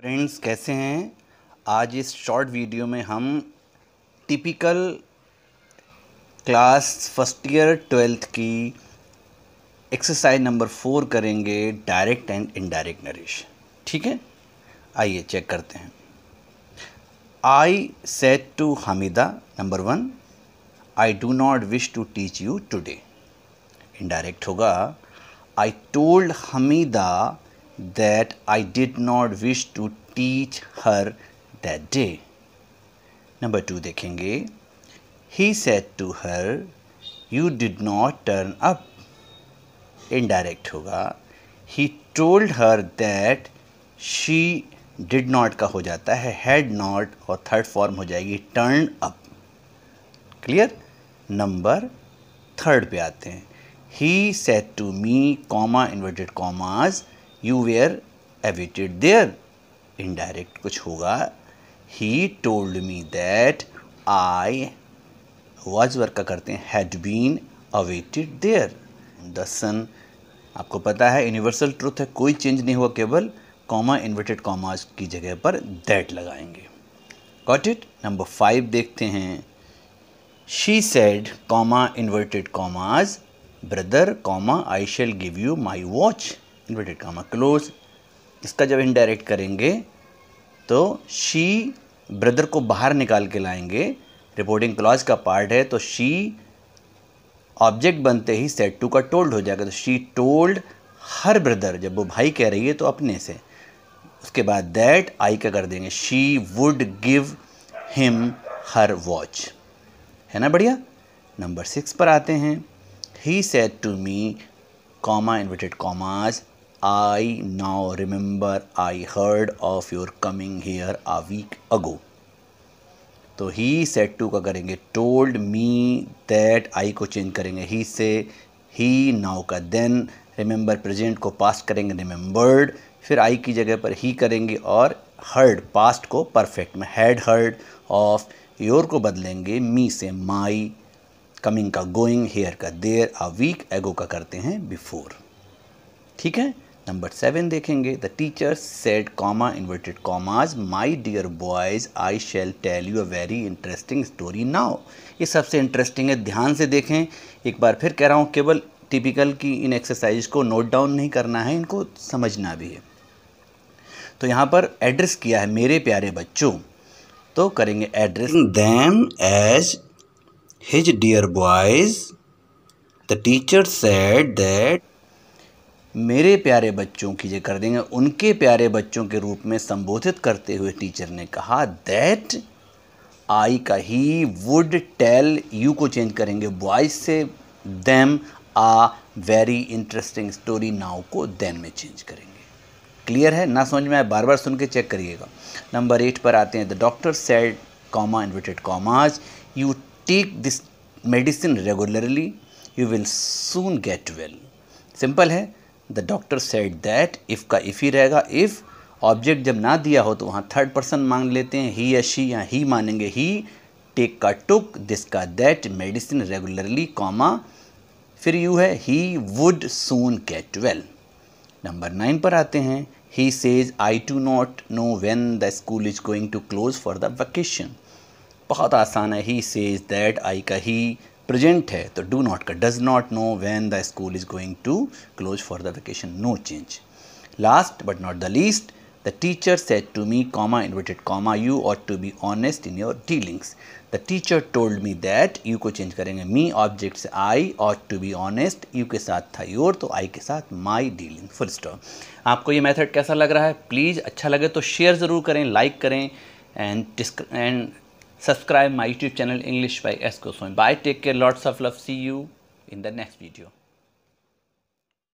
Friends कैसे हैं आज इस शॉर्ट वीडियो में हम typical class first year twelfth की एक्सरसाइज नंबर फोर करेंगे डायरेक्ट एंड इनडायरेक्ट नरिश ठीक है आइए चेक करते हैं I said to Hamida number one I do not wish to teach you today indirect होगा I told Hamida that I did not wish to teach her that day. Number two देखेंगे He said to her, You did not turn up. Indirect होगा He told her that she did not का हो जाता है had not और third form हो जाएगी turned up. clear number third पे आते हैं he said to me comma inverted commas you were awaited there indirect कुछ होगा he told me that I was वर्क का करते हैं हैड बीन अवेटेड देयर द सन आपको पता है यूनिवर्सल ट्रूथ है कोई चेंज नहीं हुआ केवल कॉमा इन्वर्टेड कॉमाज की जगह पर दैट लगाएंगे गॉट इट नंबर फाइव देखते हैं she said comma inverted commas brother comma I shall give you my watch inverted comma close इसका जब इनडायरेक्ट करेंगे तो शी ब्रदर को बाहर निकाल के लाएंगे रिपोर्टिंग क्लॉज का पार्ट है तो शी ऑब्जेक्ट बनते ही सेट टू का टोल्ड हो जाएगा तो शी टोल्ड हर ब्रदर जब वो भाई कह रही है तो अपने से उसके बाद दैट आई का कर देंगे she would give him her watch है ना बढ़िया नंबर सिक्स पर आते हैं he said to me comma inverted commas I now remember I heard of your coming here a week ago. तो ही सेट टू का करेंगे टोल्ड मी दैट आई को चेंज करेंगे ही से ही नाउ का देन रिमेंबर प्रेजेंट को past करेंगे remembered फिर आई की जगह पर ही करेंगे और हर्ड पास्ट को परफेक्ट में हैड हर्ड ऑफ योर को बदलेंगे मी से माई कमिंग का गोइंग हेयर का देर आ वीक एगो का करते हैं बिफोर ठीक है नंबर सेवन देखेंगे the teacher said comma inverted commas my dear boys I shall tell you a very interesting story now ये सबसे इंटरेस्टिंग है ध्यान से देखें एक बार फिर कह रहा हूँ केवल टिपिकल की इन एक्सरसाइज को नोट डाउन नहीं करना है इनको समझना भी है तो यहाँ पर एड्रेस किया है मेरे प्यारे बच्चों तो करेंगे address them as his dear boys the teacher said that मेरे प्यारे बच्चों की जो कर देंगे उनके प्यारे बच्चों के रूप में संबोधित करते हुए टीचर ने कहा दैट आई का ही वुड टेल यू को चेंज करेंगे बॉयज से them a very interesting story now को देन में चेंज करेंगे क्लियर है ना समझ में आए बार बार सुन के चेक करिएगा नंबर एट पर आते हैं the doctor said comma inverted commas you take this medicine regularly you will soon get well simple है the doctor said that if का इफ़ ही रहेगा इफ़ ऑब्जेक्ट जब ना दिया हो तो वहाँ थर्ड पर्सन मांग लेते हैं ही या शी या ही मानेंगे ही टेक का टुक दिस का दैट मेडिसिन रेगुलरली कॉमा फिर यू है he would soon get well number nine पर आते हैं he says I do not know when the school is going to close for the vacation बहुत आसान है ही सेज दैट आई का ही present है तो डू नॉट का does not know when the school is going to close for the vacation no change last but not the least the teacher said to me comma inverted comma you are to be honest in your dealings the teacher told me that you को change करेंगे me objects आई और to be honest you के साथ था your तो आई के साथ माई dealing full stop आपको ये मैथड कैसा लग रहा है प्लीज़ अच्छा लगे तो शेयर ज़रूर करें लाइक करें and and subscribe my youtube channel english by s goswami bye take care lots of love see you in the next video